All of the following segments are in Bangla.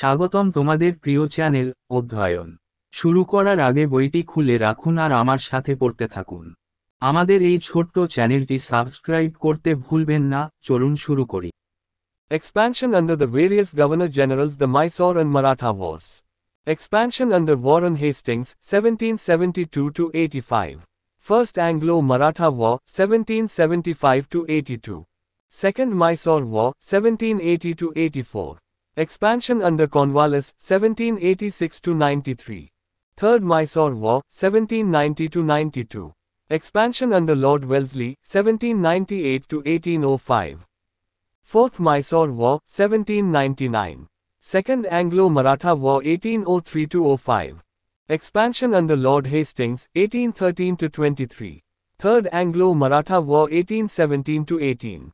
স্বাগতম তোমাদের প্রিয় চ্যানেল অধ্যয়ন শুরু করার আগে বইটি খুলে রাখুন আর আমার সাথে পড়তে থাকুন আমাদের এই ছোট্ট চ্যানেলটি সাবস্ক্রাইব করতে ভুলবেন না চলুন শুরু করি expansion under the various governor generals the Mysore and Maratha wars expansion under war Warren Hastings seventeen seventy two to eighty five first Anglo Maratha war seventeen seventy five to eighty two second Mysore war seventeen eighty to eighty four Expansion under Cornwallis, 1786-93. Third Mysore War, 1790-92. Expansion under Lord Wellesley, 1798-1805. Fourth Mysore War, 1799. Second Anglo-Maratha War 1803-05. Expansion under Lord Hastings, 1813-23. Third Anglo-Maratha War 1817-18.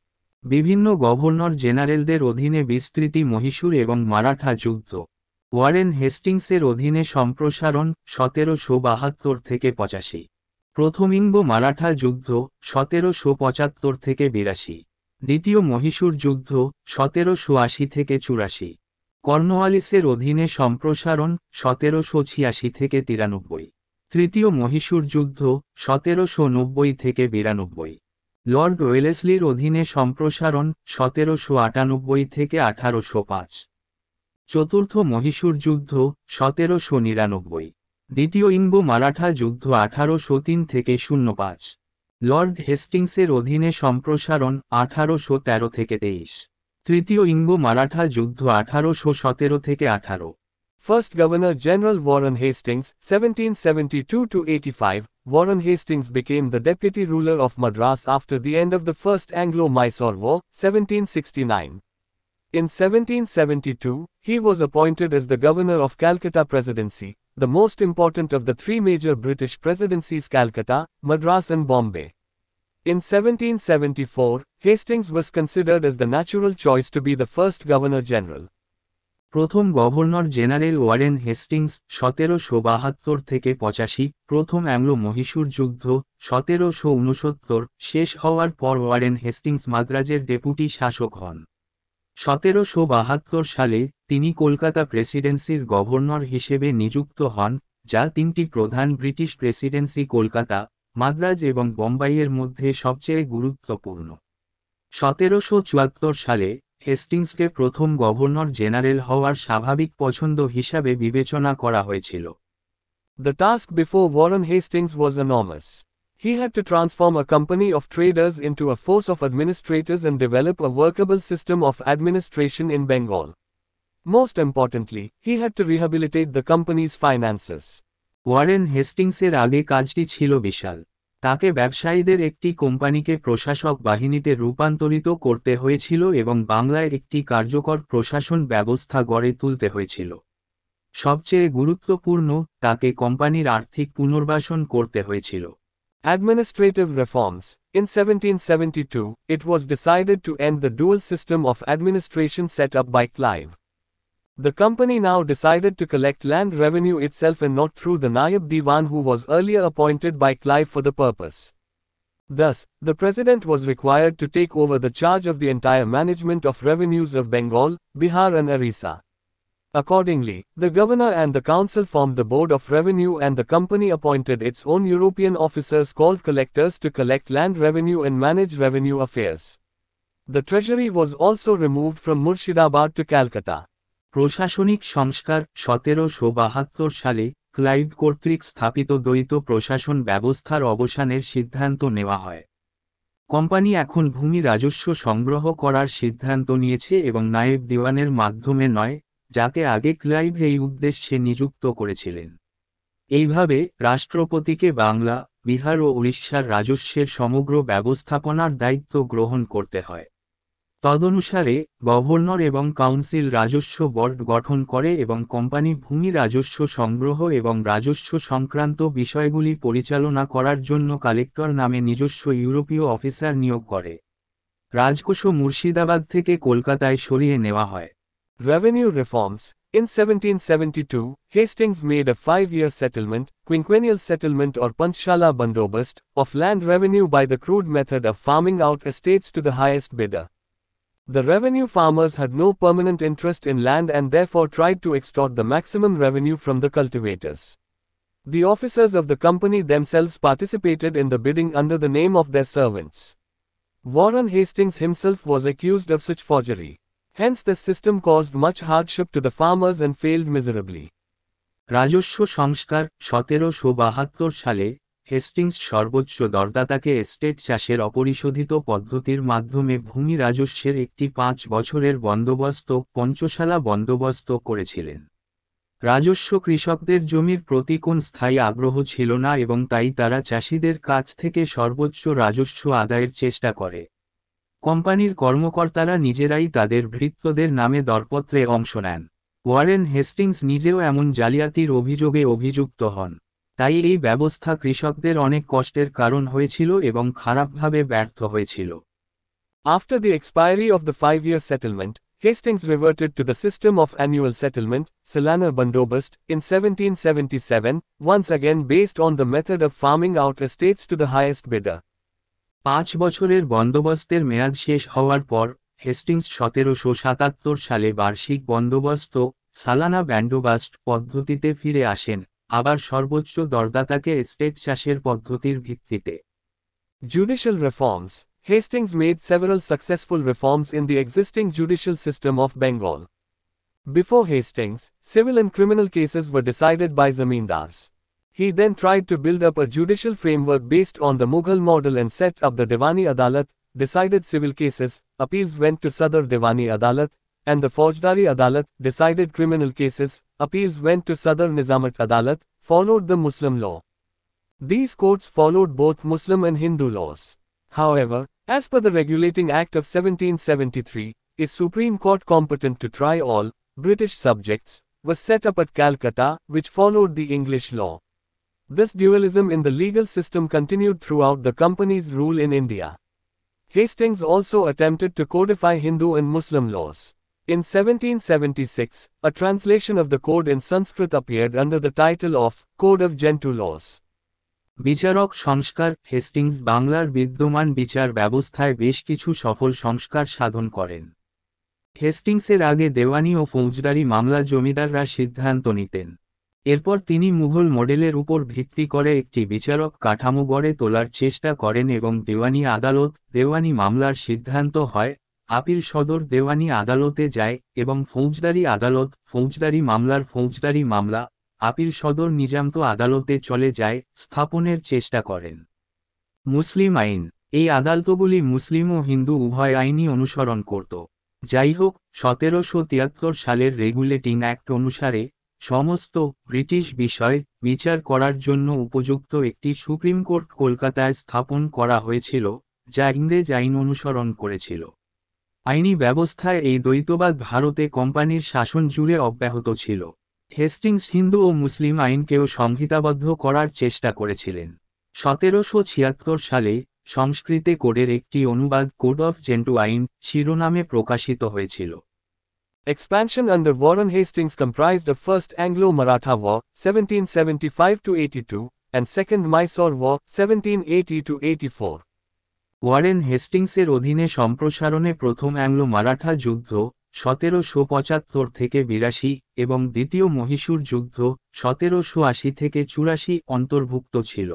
বিভিন্ন গভর্নর জেনারেলদের অধীনে বিস্তৃতি মহীশূর এবং মারাঠা যুদ্ধ ওয়ারেন হেস্টিংসের অধীনে সম্প্রসারণ সতেরোশো বাহাত্তর থেকে পঁচাশি প্রথমিঙ্গ মারাঠা যুদ্ধ সতেরোশো পঁচাত্তর থেকে বিরাশি দ্বিতীয় মহীশূর যুদ্ধ সতেরোশো আশি থেকে চুরাশি কর্নওয়ালিসের অধীনে সম্প্রসারণ সতেরোশো ছিয়াশি থেকে তিরানব্বই তৃতীয় মহীশূর যুদ্ধ সতেরোশো নব্বই থেকে বিরানব্বই লর্ড ওয়েলেসলির অধীনে সম্প্রসারণ সতেরোশো আটানব্বই থেকে আঠারোশো পাঁচ চতুর্থ মহীশূর যুদ্ধ সতেরোশো নিরানব্বই দ্বিতীয় ইঙ্গ মারাঠা যুদ্ধ আঠারোশো তিন থেকে শূন্য পাঁচ লর্ড হেস্টিংসের অধীনে সম্প্রসারণ আঠারোশো তেরো থেকে তেইশ তৃতীয় ইঙ্গ মারাঠা যুদ্ধ আঠারোশো সতেরো থেকে আঠারো First Governor General Warren Hastings, 1772-85, Warren Hastings became the deputy ruler of Madras after the end of the First Anglo-Mysore War, 1769. In 1772, he was appointed as the governor of Calcutta Presidency, the most important of the three major British presidencies Calcutta, Madras and Bombay. In 1774, Hastings was considered as the natural choice to be the first Governor General. প্রথম গভর্নর জেনারেল ওয়ারেন হেস্টিংস সতেরোশো বাহাত্তর থেকে পঁচাশি প্রথম অ্যাংলো মহীশূর যুদ্ধ সতেরোশো উনসত্তর শেষ হওয়ার পর ওয়ারেন হেস্টিংস মাদ্রাজের ডেপুটি শাসক হন সতেরোশো বাহাত্তর সালে তিনি কলকাতা প্রেসিডেন্সির গভর্নর হিসেবে নিযুক্ত হন যা তিনটি প্রধান ব্রিটিশ প্রেসিডেন্সি কলকাতা মাদ্রাজ এবং বোম্বাইয়ের মধ্যে সবচেয়ে গুরুত্বপূর্ণ সতেরোশো চুয়াত্তর সালে হেস্টিংসকে প্রথম গভর্নর জেনারেল হওয়ার স্বাভাবিক পছন্দ হিসাবে বিবেচনা করা হয়েছিল The task before Warren Hastings was enormous. He had to transform a company of traders into a force of administrators and develop a workable system of administration in Bengal. Most importantly, he had to rehabilitate the company's finances. Warren হেস্টিংসের আগে কাজটি ছিল বিশাল তাকে ব্যবসায়ীদের একটি কোম্পানিকে প্রশাসক বাহিনীতে রূপান্তরিত করতে হয়েছিল এবং বাংলায় একটি কার্যকর প্রশাসন ব্যবস্থা গড়ে তুলতে হয়েছিল সবচেয়ে গুরুত্বপূর্ণ তাকে কোম্পানির আর্থিক পুনর্বাসন করতে হয়েছিল administrative in seventeen seventy two it was decided to end the dual system of administration set up by Clive The company now decided to collect land revenue itself and not through the Nayab Diwan who was earlier appointed by Clive for the purpose. Thus, the president was required to take over the charge of the entire management of revenues of Bengal, Bihar and Orissa. Accordingly, the governor and the council formed the Board of Revenue and the company appointed its own European officers called collectors to collect land revenue and manage revenue affairs. The treasury was also removed from Murshidabad to Calcutta. প্রশাসনিক সংস্কার সতেরোশো বাহাত্তর সালে ক্লাইড কর্তৃক স্থাপিত দ্বৈত প্রশাসন ব্যবস্থার অবসানের সিদ্ধান্ত নেওয়া হয় কোম্পানি এখন ভূমি রাজস্ব সংগ্রহ করার সিদ্ধান্ত নিয়েছে এবং নায়েব দিওয়ানের মাধ্যমে নয় যাকে আগে ক্লাইভ এই উদ্দেশ্যে নিযুক্ত করেছিলেন এইভাবে রাষ্ট্রপতিকে বাংলা বিহার ও উড়িষ্যার রাজস্বের সমগ্র ব্যবস্থাপনার দায়িত্ব গ্রহণ করতে হয় তদনুসারে গভর্নর এবং কাউন্সিল রাজস্ব বোর্ড গঠন করে এবং কোম্পানি ভূমি রাজস্ব সংগ্রহ এবং রাজস্ব সংক্রান্ত বিষয়গুলি পরিচালনা করার জন্য কালেক্টর নামে নিজস্ব ইউরোপীয় অফিসার নিয়োগ করে রাজকোষ মুর্শিদাবাদ থেকে কলকাতায় সরিয়ে নেওয়া হয় revenue reforms in seventeen seventy two Hastings made a five year settlement quinquennial settlement or panchshala bandobast of land revenue by the crude method of farming out estates to the highest bidder The revenue farmers had no permanent interest in land and therefore tried to extort the maximum revenue from the cultivators. The officers of the company themselves participated in the bidding under the name of their servants. Warren Hastings himself was accused of such forgery. Hence this system caused much hardship to the farmers and failed miserably. রাজস্ব সংস্কার সতেরোশো বাহাত্তর সালে হেস্টিংস সর্বোচ্চ দরদাতাকে এস্টেট চাষের অপরিশোধিত পদ্ধতির মাধ্যমে ভূমি রাজস্বের একটি পাঁচ বছরের বন্দোবস্ত পঞ্চশালা বন্দোবস্ত করেছিলেন রাজস্ব কৃষকদের জমির প্রতি কোন স্থায়ী আগ্রহ ছিল না এবং তাই তারা চাষিদের কাছ থেকে সর্বোচ্চ রাজস্ব আদায়ের চেষ্টা করে কোম্পানির কর্মকর্তারা নিজেরাই তাদের ভৃত্যদের নামে দরপত্রে অংশ নেন ওয়ারেন হেস্টিংস নিজেও এমন জালিয়াতির অভিযোগে অভিযুক্ত হন তাই এই ব্যবস্থা কৃষকদের অনেক কষ্টের কারণ হয়েছিল এবং খারাপভাবে ব্যর্থ হয়েছিল After the expiry of the five-year settlement, Hastings reverted to the system of annual settlement, Solana Bandobast, in 1777, once again based on the method of farming out estates to the highest bidder. পাঁচ বছরের বন্দোবস্তের মেয়াদ শেষ হওয়ার পর হেস্টিংস সতেরোশো সাতাত্তর সালে বার্ষিক বন্দোবস্ত সালানা ব্যান্ডোবাস্ট পদ্ধতিতে ফিরে আসেন আবার সর্বোচ্চ দরদাতাকে এস্টেট চাষের পদ্ধতির ভিত্তিতে judicial reforms Hastings made several successful reforms in the existing judicial system of Bengal. Before Hastings, civil and criminal cases were decided by zamindars. He then tried to build up a judicial framework based on the Mughal model and set up the Divani Adalat, decided civil cases, appeals went to Sadar Divani Adalat, and the Forjdari Adalat, decided criminal cases, appeals went to Sadar Nizamat Adalat, followed the Muslim law. These courts followed both Muslim and Hindu laws. However, as per the Regulating Act of 1773, a Supreme Court competent to try all British subjects was set up at Calcutta, which followed the English law. This dualism in the legal system continued throughout the company's rule in India. Hastings also attempted to codify Hindu and Muslim laws. In 1776, a translation of the code in Sanskrit appeared under the title of Code of Gentoo Laws. বিচারক সংস্কার হেস্টিংস বাংলার বিদ্যমান বিচার ব্যবস্থায় বেশ কিছু সফল সংস্কার সাধন করেন হেস্টিংসের আগে দেওয়ানি ও ফৌজদারি মামলা জমিদাররা সিদ্ধান্ত নিতেন এরপর তিনি মুঘল মডেলের উপর ভিত্তি করে একটি বিচারক কাঠামো গড়ে তোলার চেষ্টা করেন এবং দেওয়ানি আদালত দেওয়ানি মামলার সিদ্ধান্ত হয় আপিল সদর দেওয়ানি আদালতে যায় এবং ফৌজদারি আদালত ফৌজদারি মামলার ফৌজদারি মামলা আপিল সদর নিজামত আদালতে চলে যায় স্থাপনের চেষ্টা করেন মুসলিম আইন এই আদালতগুলি মুসলিম ও হিন্দু উভয় আইনই অনুসরণ করত যাই হোক সতেরোশো তিয়াত্তর সালের রেগুলেটিং অ্যাক্ট অনুসারে সমস্ত ব্রিটিশ বিষয় বিচার করার জন্য উপযুক্ত একটি সুপ্রিম কোর্ট কলকাতায় স্থাপন করা হয়েছিল যা ইংরেজ আইন অনুসরণ করেছিল আইনি ব্যবস্থায় এই দ্বৈতবাদ ভারতে কোম্পানির শাসন জুড়ে অব্যাহত ছিল হেস্টিংস হিন্দু ও মুসলিম আইনকেও সংহিতাবদ্ধ করার চেষ্টা করেছিলেন সতেরোশো ছিয়াত্তর সালে সংস্কৃতে কোডের একটি অনুবাদ কোড অফ জেন্টু আইন শিরোনামে প্রকাশিত হয়েছিল Expansion under Warren Hastings comprised the First Anglo-Maratha War, 1775-82, and Second Mysore War, 1780-84. Warren হেস্টিংসের অধীনে সম্প্রসারণে প্রথম অ্যাংলো মারাঠা যুদ্ধ সতেরোশো পঁচাত্তর থেকে বিরাশি এবং দ্বিতীয় মহীশূর যুদ্ধ সতেরোশো আশি থেকে চুরাশি অন্তর্ভুক্ত ছিল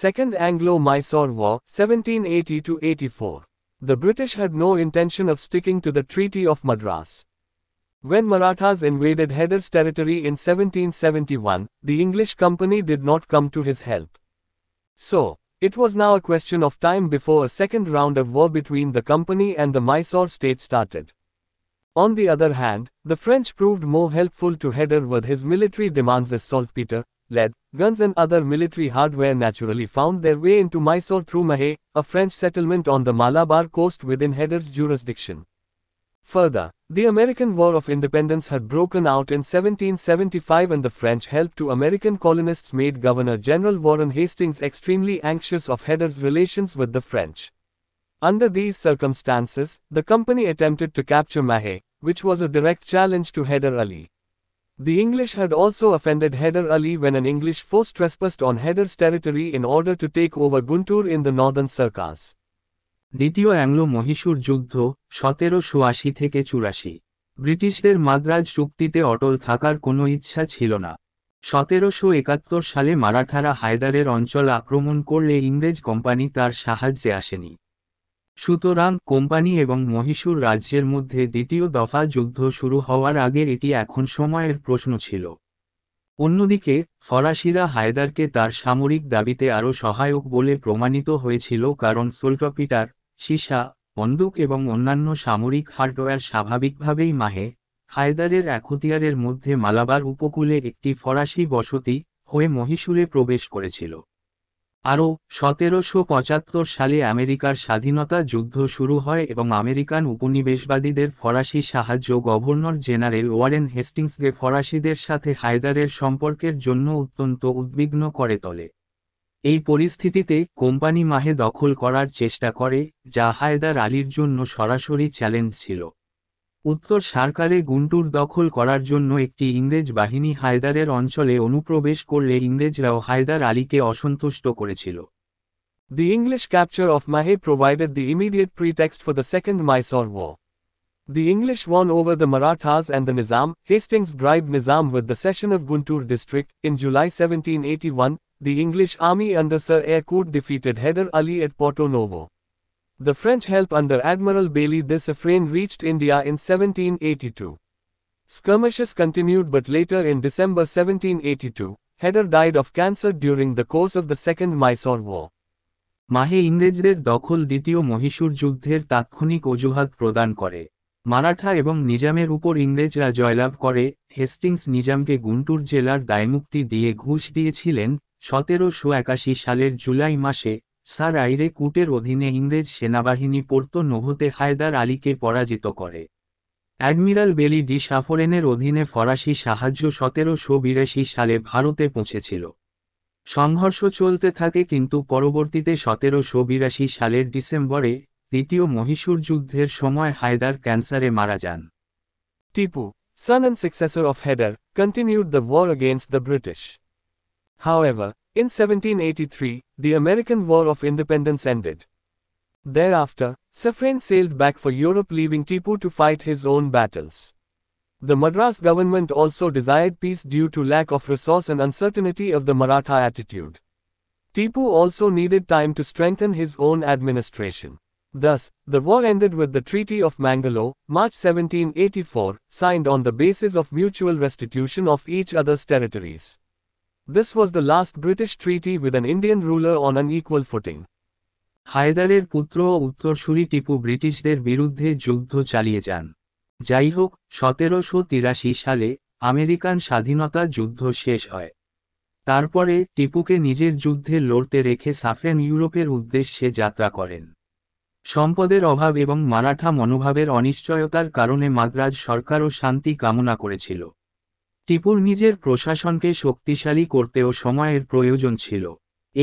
second Anglo Mysore war seventeen eighty to eighty four the British had no intention of sticking to the treaty of Madras when Marathas invaded Haider's territory in seventeen seventy one the English company did not come to his help so It was now a question of time before a second round of war between the company and the Mysore state started. On the other hand, the French proved more helpful to Header with his military demands as saltpeter, lead, guns and other military hardware naturally found their way into Mysore through Mahe, a French settlement on the Malabar coast within Header's jurisdiction. Further, the American War of Independence had broken out in 1775 and the French help to American colonists made Governor General Warren Hastings extremely anxious of Heder's relations with the French. Under these circumstances, the company attempted to capture Mahe, which was a direct challenge to Heder Ali. The English had also offended Heder Ali when an English force trespassed on Heder's territory in order to take over Guntur in the northern Circas. দ্বিতীয় অ্যাংলো মহীশূর যুদ্ধ সতেরোশো আশি থেকে চুরাশি ব্রিটিশদের মাদ্রাজ চুক্তিতে অটল থাকার কোনো ইচ্ছা ছিল না সতেরোশো একাত্তর সালে মারাঠারা হায়দারের অঞ্চল আক্রমণ করলে ইংরেজ কোম্পানি তার সাহায্যে আসেনি সুতরাং কোম্পানি এবং মহীশূর রাজ্যের মধ্যে দ্বিতীয় দফা যুদ্ধ শুরু হওয়ার আগে এটি এখন সময়ের প্রশ্ন ছিল অন্যদিকে ফরাসিরা হায়দারকে তার সামরিক দাবিতে আরও সহায়ক বলে প্রমাণিত হয়েছিল কারণ সোলটপিটার সীসা বন্দুক এবং অন্যান্য সামরিক হার্ডওয়্যার স্বাভাবিকভাবেই মাহে হায়দারের একতিয়ারের মধ্যে মালাবার উপকূলে একটি ফরাসি বসতি হয়ে মহীশূরে প্রবেশ করেছিল আরও সতেরোশো পঁচাত্তর সালে আমেরিকার স্বাধীনতা যুদ্ধ শুরু হয় এবং আমেরিকান উপনিবেশবাদীদের ফরাসি সাহায্য গভর্নর জেনারেল ওয়ারেন হেস্টিংসকে ফরাসিদের সাথে হায়দারের সম্পর্কের জন্য অত্যন্ত উদ্বিগ্ন করে তোলে এই পরিস্থিতিতে কোম্পানি মাহে দখল করার চেষ্টা করে যা হায়দার আলীর জন্য সরাসরি চ্যালেঞ্জ ছিল উত্তর সরকারে গুন্টুর দখল করার জন্য একটি ইংরেজ বাহিনী হায়দারের অঞ্চলে অনুপ্রবেশ করলে ইংরেজরাও হায়দার আলীকে অসন্তুষ্ট করেছিল the English capture of Mahe provided the immediate pretext for the second Mysore war the English won over the Marathas and the Nizam Hastings drive Nizam with the cession of Guntur district in July seventeen eighty one The English army under Sir Ercourt defeated Heder Ali at Porto Novo. The French help under Admiral Bailey de Suffren reached India in 1782. Skirmishes continued but later in December 1782, Heder died of cancer during the course of the Second Mysore War. মাহে ইংরেজদের দখল দ্বিতীয় মহীশূর যুদ্ধের তাৎক্ষণিক অজুহাত প্রদান করে মারাঠা এবং নিজামের উপর ইংরেজরা জয়লাভ করে হেস্টিংস নিজামকে গুন্টুর জেলার দায়মুক্তি দিয়ে ঘুষ দিয়েছিলেন সতেরোশো একাশি সালের জুলাই মাসে সার আইরে কুটের অধীনে ইংরেজ সেনাবাহিনী পড়ত নোভোতে হায়দার আলীকে পরাজিত করে অ্যাডমিরাল বেলি ডি সাফরেনের অধীনে ফরাসি সাহায্য সতেরোশো বিরাশি সালে ভারতে পৌঁছেছিল সংঘর্ষ চলতে থাকে কিন্তু পরবর্তীতে সতেরোশো বিরাশি সালের ডিসেম্বরে দ্বিতীয় মহীশূর যুদ্ধের সময় হায়দার ক্যান্সারে মারা যান Tipu son and successor of Haider continued the war against the British However, in 1783, the American War of Independence ended. Thereafter, Suffren sailed back for Europe leaving Tipu to fight his own battles. The Madras government also desired peace due to lack of resource and uncertainty of the Maratha attitude. Tipu also needed time to strengthen his own administration. Thus, the war ended with the Treaty of Mangalore, March 1784, signed on the basis of mutual restitution of each other's territories. This was the last British treaty with an Indian ruler on an equal footing. হায়দারের পুত্র ও উত্তরসূরি টিপু ব্রিটিশদের বিরুদ্ধে যুদ্ধ চালিয়ে যান যাই হোক সতেরোশো তিরাশি সালে আমেরিকান স্বাধীনতা যুদ্ধ শেষ হয় তারপরে টিপুকে নিজের যুদ্ধে লড়তে রেখে সাফরেন ইউরোপের উদ্দেশ্যে যাত্রা করেন সম্পদের অভাব এবং মারাঠা মনোভাবের অনিশ্চয়তার কারণে মাদ্রাজ সরকারও শান্তি কামনা করেছিল টিপুর নিজের প্রশাসনকে শক্তিশালী করতেও সময়ের প্রয়োজন ছিল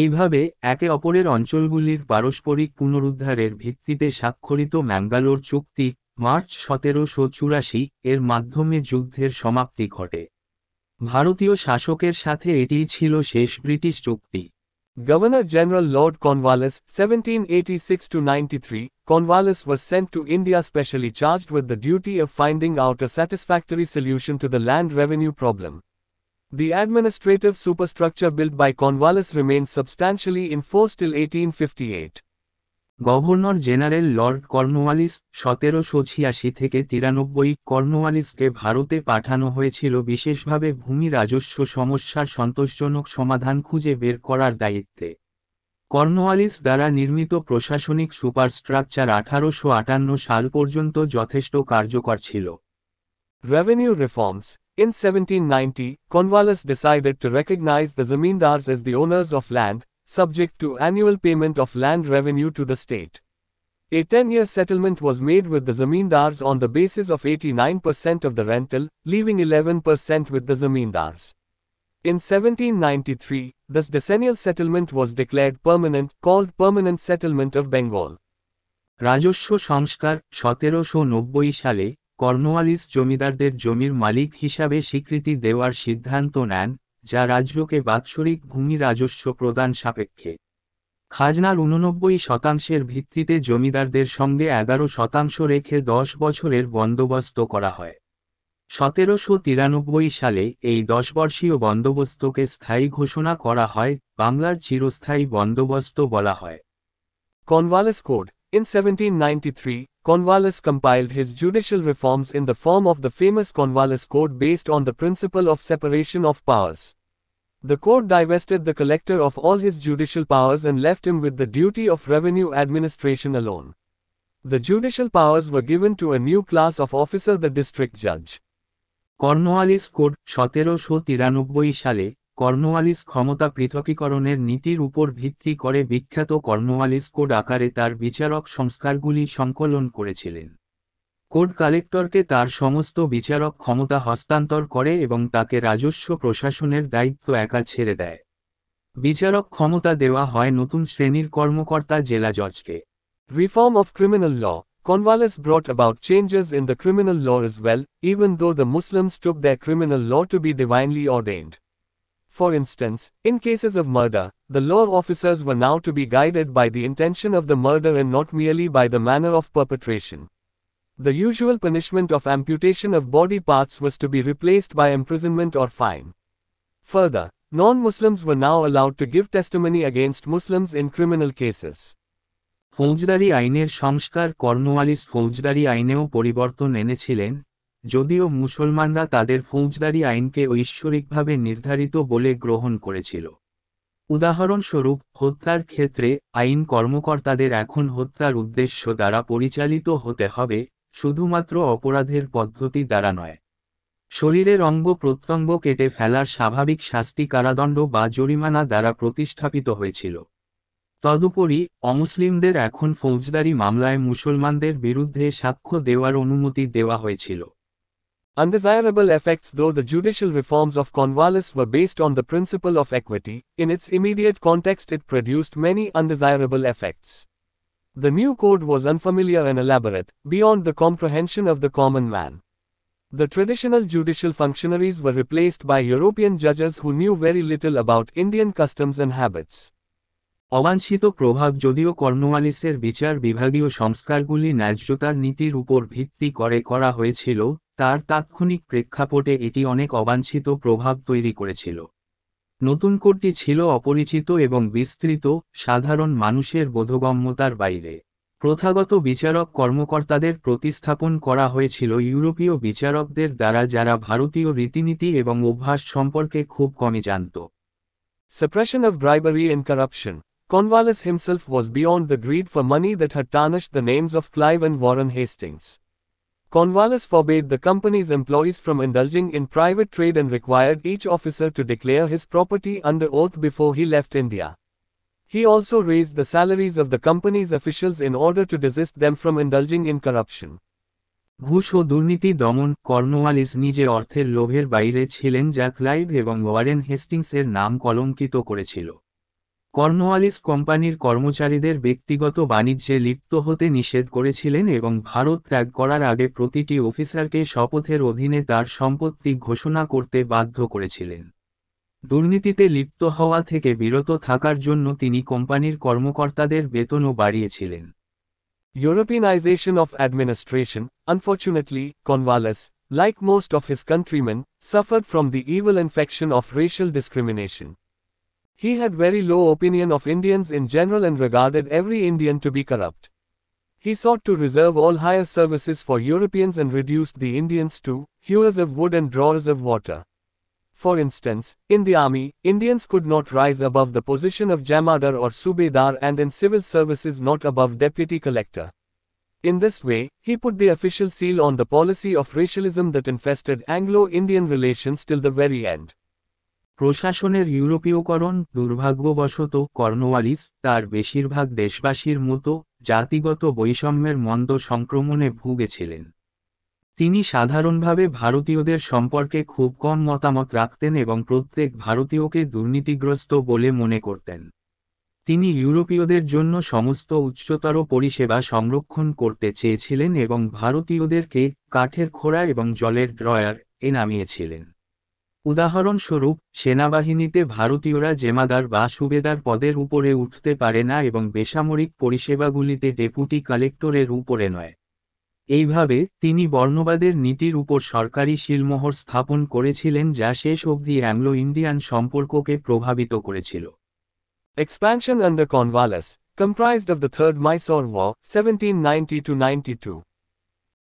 এইভাবে একে অপরের অঞ্চলগুলির পারস্পরিক পুনরুদ্ধারের ভিত্তিতে স্বাক্ষরিত ম্যাঙ্গালোর চুক্তি মার্চ সতেরোশো চুরাশি এর মাধ্যমে যুদ্ধের সমাপ্তি ঘটে ভারতীয় শাসকের সাথে এটিই ছিল শেষ ব্রিটিশ চুক্তি Governor General Lord Cornwallis, 1786-93, Cornwallis was sent to India specially charged with the duty of finding out a satisfactory solution to the land revenue problem. The administrative superstructure built by Cornwallis remained substantially in force till 1858. Governor general lord Cornwallis সতেরোশো ছিয়াশি থেকে তিরানব্বই কর্নওয়ালিসকে ভারতে পাঠানো হয়েছিল বিশেষভাবে ভূমি রাজস্ব সমস্যার সন্তোষজনক সমাধান খুঁজে বের করার দায়িত্বে কর্নওয়ালিস দ্বারা নির্মিত প্রশাসনিক সুপারস্ট্রাকচার আঠারোশো আটান্ন সাল পর্যন্ত যথেষ্ট কার্যকর ছিল reforms in seventeen ninety Cornwallis decided to recognise the zamindars as the owners of land subject to annual payment of land revenue to the state. A 10-year settlement was made with the zamindars on the basis of 89% of the rental, leaving 11% with the zamindars. In 1793, this decennial settlement was declared permanent, called Permanent Settlement of Bengal. রাজস্ব সংস্কার সতেরোশো সালে কর্নওয়ালিস জমিদারদের জমির মালিক হিসাবে স্বীকৃতি দেওয়ার সিদ্ধান্ত নেন যা রাজ্যকে বাৎসরিক ভূমি রাজস্ব প্রদান সাপেক্ষে খাজনার উননব্বই শতাংশের ভিত্তিতে জমিদারদের সঙ্গে এগারো শতাংশ রেখে দশ বছরের বন্দোবস্ত করা হয় সতেরোশো তিরানব্বই সালে এই দশবর্ষীয় বন্দোবস্তকে স্থায়ী ঘোষণা করা হয় বাংলার চিরস্থায়ী বন্দোবস্ত বলা হয় Cornwallis code In 1793, Cornwallis compiled his judicial reforms in the form of the famous Cornwallis Code based on the principle of separation of powers. The code divested the collector of all his judicial powers and left him with the duty of revenue administration alone. The judicial powers were given to a new class of officer the district judge. Cornwallis Code, সতেরোশো সালে কর্নওয়ালিস ক্ষমতা পৃথকীকরণের নীতির উপর ভিত্তি করে বিখ্যাত কর্নওয়ালিস কোড আকারে তার বিচারক সংস্কারগুলি সংকলন করেছিলেন কোড কালেক্টরকে তার সমস্ত বিচারক ক্ষমতা হস্তান্তর করে এবং তাকে রাজস্ব প্রশাসনের দায়িত্ব একা ছেড়ে দেয় বিচারক ক্ষমতা দেওয়া হয় নতুন শ্রেণীর কর্মকর্তা জেলা জজকে reform of criminal law Cornwallis brought about changes in the criminal law as well even though the Muslims took the criminal law to be divinely ordained For instance, in cases of murder, the law officers were now to be guided by the intention of the murder and not merely by the manner of perpetration. The usual punishment of amputation of body parts was to be replaced by imprisonment or fine. Further, non-Muslims were now allowed to give testimony against Muslims in criminal cases. ফৌজদারি আইনের সংস্কার কর্নওয়ালিস ফৌজদারি আইনেও পরিবর্তন এনেছিলেন যদিও মুসলমানরা তাদের ফৌজদারি আইনকে ঐশ্বরিকভাবে নির্ধারিত বলে গ্রহণ করেছিল উদাহরণস্বরূপ হত্যার ক্ষেত্রে আইন কর্মকর্তাদের এখন হত্যার উদ্দেশ্য দ্বারা পরিচালিত হতে হবে শুধুমাত্র অপরাধের পদ্ধতি দ্বারা নয় শরীরের অঙ্গ প্রত্যঙ্গ কেটে ফেলার স্বাভাবিক শাস্তি কারাদণ্ড বা জরিমানা দ্বারা প্রতিষ্ঠাপিত হয়েছিল তদুপরি অমুসলিমদের এখন ফৌজদারি মামলায় মুসলমানদের বিরুদ্ধে সাক্ষ্য দেওয়ার অনুমতি দেওয়া হয়েছিল Undesirable effects Though the judicial reforms of Cornwallis were based on the principle of equity, in its immediate context it produced many undesirable effects. The new code was unfamiliar and elaborate, beyond the comprehension of the common man. The traditional judicial functionaries were replaced by European judges who knew very little about Indian customs and habits. অবাঞ্ছিত প্রভাব যদিও কর্নওয়ালিসের বিচার বিভাগীয় সংস্কারগুলি ন্যায্যতার নীতির উপর ভিত্তি করে করা হয়েছিল তার তাৎক্ষণিক প্রেক্ষাপটে এটি অনেক অবাঞ্ছিত প্রভাব তৈরি করেছিল নতুন কোটটি ছিল অপরিচিত এবং বিস্তৃত সাধারণ মানুষের বোধগম্যতার বাইরে প্রথাগত বিচারক কর্মকর্তাদের প্রতিস্থাপন করা হয়েছিল ইউরোপীয় বিচারকদের দ্বারা যারা ভারতীয় রীতিনীতি এবং অভ্যাস সম্পর্কে খুব কমই জানত suppression of bribery and corruption Cornwallis himself was beyond the greed for money that had tarnished the names of Clive and Warren Hastings. Cornwallis forbade the company's employees from indulging in private trade and required each officer to declare his property under oath before he left India. He also raised the salaries of the company's officials in order to desist them from indulging in corruption. ঘুষ ও দুর্নীতি দমন কর্নওয়ালিস নিজে অর্থের লোভের বাইরে ছিলেন যা ক্লাইভ এবং ওয়ারেন হেস্টিংসের নাম কলঙ্কিত করেছিল কর্নওয়ালিস কোম্পানির কর্মচারীদের ব্যক্তিগত বাণিজ্যে লিপ্ত হতে নিষেধ করেছিলেন এবং ভারত ত্যাগ করার আগে প্রতিটি অফিসারকে শপথের অধীনে তার সম্পত্তি ঘোষণা করতে বাধ্য করেছিলেন দুর্নীতিতে লিপ্ত হওয়া থেকে বিরত থাকার জন্য তিনি কোম্পানির কর্মকর্তাদের বেতনও বাড়িয়েছিলেন Europeanisation of administration unfortunately Cornwallis like most of his countrymen suffer from the evil infection of racial discrimination He had very low opinion of Indians in general and regarded every Indian to be corrupt. He sought to reserve all higher services for Europeans and reduced the Indians to hewers of wood and drawers of water. For instance, in the army, Indians could not rise above the position of jamadar or subedar and in civil services not above deputy collector. In this way, he put the official seal on the policy of racialism that infested Anglo-Indian relations till the very end. প্রশাসনের ইউরোপীয়করণ দুর্ভাগ্যবশত কর্নওয়ালিস তার বেশিরভাগ দেশবাসীর মতো জাতিগত বৈষম্যের মন্দ সংক্রমণে ভুগেছিলেন তিনি সাধারণভাবে ভারতীয়দের সম্পর্কে খুব কম মতামত রাখতেন এবং প্রত্যেক ভারতীয়কে দুর্নীতিগ্রস্ত বলে মনে করতেন তিনি ইউরোপীয়দের জন্য সমস্ত উচ্চতর পরিষেবা সংরক্ষণ করতে চেয়েছিলেন এবং ভারতীয়দেরকে কাঠের খোড়া এবং জলের ড্রয়ার এ নামিয়েছিলেন উদাহরণস্বরূপ সেনাবাহিনীতে ভারতীয়রা জেমাদার বা সুবেদার পদের উপরে উঠতে পারে না এবং বেসামরিক পরিষেবাগুলিতে ডেপুটি কালেক্টরের উপরে নয় এইভাবে তিনি বর্ণবাদের নীতির উপর সরকারি শিলমোহর স্থাপন করেছিলেন যা শেষ অবধি অ্যাংলো ইন্ডিয়ান সম্পর্ককে প্রভাবিত করেছিল expansion under Cornwallis comprised of the Third Mysore War, 1790-92.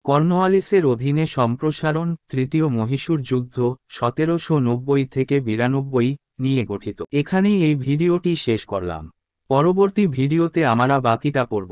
কর্নওয়ালিসের অধীনে সম্প্রসারণ তৃতীয় মহীশূর যুদ্ধ সতেরোশো নব্বই থেকে বিরানব্বই নিয়ে গঠিত এখানেই এই ভিডিওটি শেষ করলাম পরবর্তী ভিডিওতে আমরা বাকিটা পড়ব